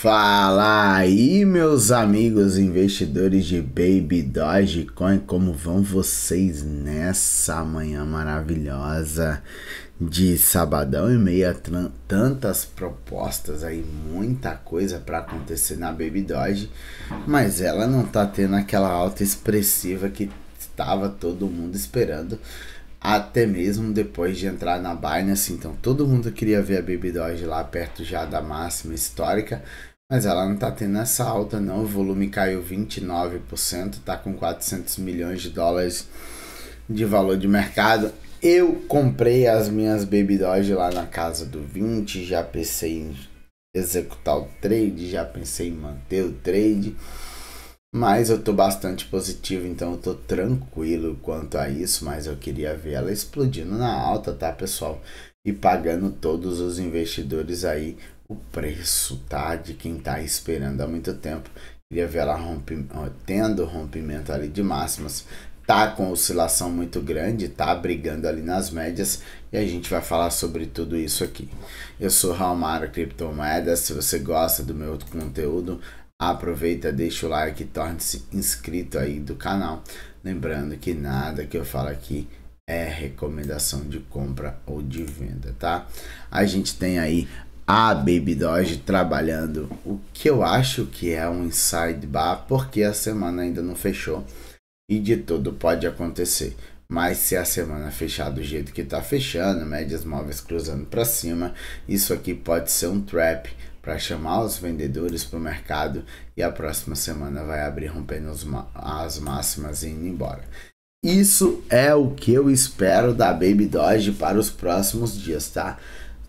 Fala aí, meus amigos investidores de Baby Dogecoin, como vão vocês nessa manhã maravilhosa de sabadão e meia? Tantas propostas aí, muita coisa para acontecer na Baby Doge, mas ela não tá tendo aquela alta expressiva que estava todo mundo esperando até mesmo depois de entrar na Binance. Assim, então todo mundo queria ver a Baby Doge lá perto já da máxima histórica, mas ela não está tendo essa alta não. O volume caiu 29%, está com 400 milhões de dólares de valor de mercado. Eu comprei as minhas Baby Doge lá na casa do 20, já pensei em executar o trade, já pensei em manter o trade. Mas eu tô bastante positivo, então eu tô tranquilo quanto a isso, mas eu queria ver ela explodindo na alta, tá, pessoal? E pagando todos os investidores aí o preço, tá? De quem tá esperando há muito tempo. Queria ver ela rompe, tendo rompimento ali de máximas. Tá com oscilação muito grande, tá brigando ali nas médias e a gente vai falar sobre tudo isso aqui. Eu sou Raul Mara Criptomoedas. Se você gosta do meu conteúdo, Aproveita, deixa o like, torne-se inscrito aí do canal. Lembrando que nada que eu falo aqui é recomendação de compra ou de venda, tá? A gente tem aí a Baby Doge trabalhando o que eu acho que é um inside bar, porque a semana ainda não fechou e de tudo pode acontecer. Mas se a semana fechar do jeito que está fechando, médias móveis cruzando para cima, isso aqui pode ser um trap para chamar os vendedores para o mercado e a próxima semana vai abrir rompendo as máximas e indo embora. Isso é o que eu espero da Baby Doge para os próximos dias, tá?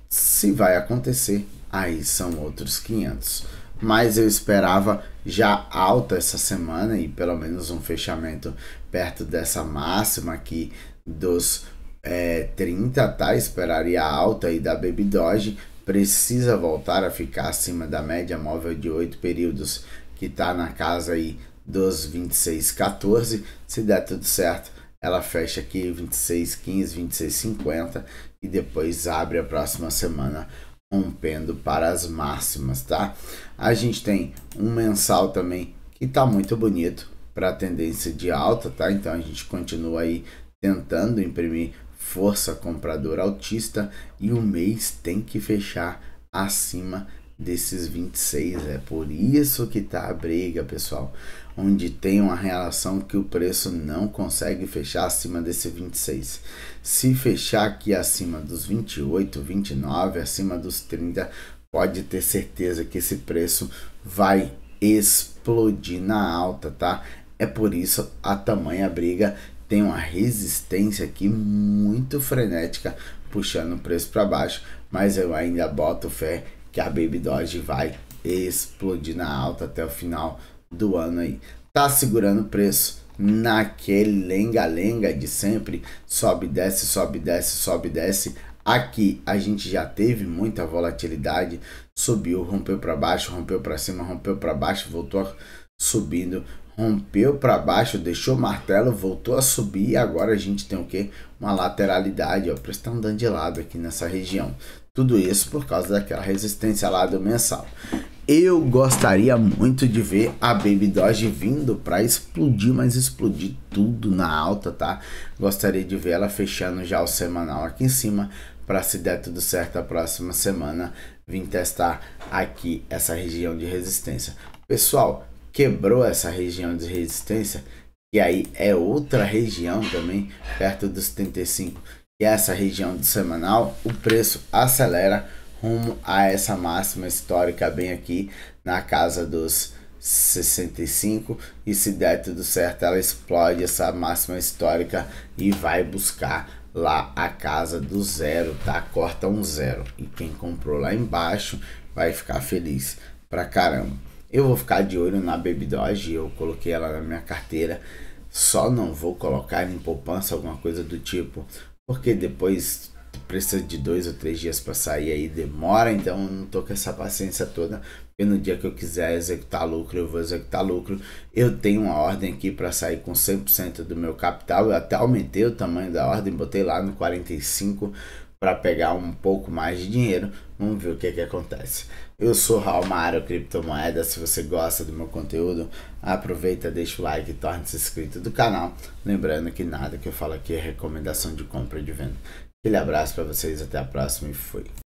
Se vai acontecer, aí são outros 500. Mas eu esperava já alta essa semana e pelo menos um fechamento perto dessa máxima aqui dos é, eh, 30, tá? Esperaria alta aí da Baby Doge, precisa voltar a ficar acima da média móvel de 8 períodos, que está na casa aí dos 26,14. Se der tudo certo, ela fecha aqui 26,15, 26,50 e depois abre a próxima semana rompendo para as máximas, tá? A gente tem um mensal também que está muito bonito para a tendência de alta, tá? Então a gente continua aí tentando imprimir força comprador altista e o mês tem que fechar acima desses 26. É por isso que tá a briga, pessoal. Onde tem uma relação que o preço não consegue fechar acima desse 26. Se fechar aqui acima dos 28, 29, acima dos 30, pode ter certeza que esse preço vai explodir na alta, tá? É por isso a tamanha briga tem uma resistência aqui muito frenética, puxando o preço para baixo, mas eu ainda boto fé que a Baby Doge vai explodir na alta até o final do ano aí. Tá segurando o preço naquele lenga-lenga de sempre, sobe, desce, sobe, desce, sobe, desce. Aqui a gente já teve muita volatilidade, subiu, rompeu para baixo, rompeu para cima, rompeu para baixo, voltou subindo, rompeu para baixo, deixou o martelo, voltou a subir e agora a gente tem o que? Uma lateralidade, ó, para estar tá andando de lado aqui nessa região. Tudo isso por causa daquela resistência lá do mensal. Eu gostaria muito de ver a Baby Doge vindo para explodir, mas explodir tudo na alta, tá? Gostaria de ver ela fechando já o semanal aqui em cima para se der tudo certo a próxima semana, vim testar aqui essa região de resistência. Pessoal, quebrou essa região de resistência, e aí é outra região também, perto dos 35, e é essa região do semanal, o preço acelera rumo a essa máxima histórica bem aqui na casa dos 65 e se der tudo certo ela explode essa máxima histórica e vai buscar lá a casa do zero, tá? Corta um zero. E quem comprou lá embaixo vai ficar feliz pra caramba. Eu vou ficar de olho na Baby Doge, eu coloquei ela na minha carteira. Só não vou colocar em poupança alguma coisa do tipo, porque depois precisa de dois ou três dias para sair aí demora, então não tô com essa paciência toda. E no dia que eu quiser executar lucro, eu vou executar lucro. Eu tenho uma ordem aqui para sair com 100% do meu capital. Eu até aumentei o tamanho da ordem, botei lá no 45 para pegar um pouco mais de dinheiro. Vamos ver o que, é que acontece. Eu sou Raul Mário Criptomoeda. Se você gosta do meu conteúdo, aproveita, deixa o like e torne-se inscrito do canal. Lembrando que nada que eu falo aqui é recomendação de compra e de venda. Aquele abraço para vocês, até a próxima e fui.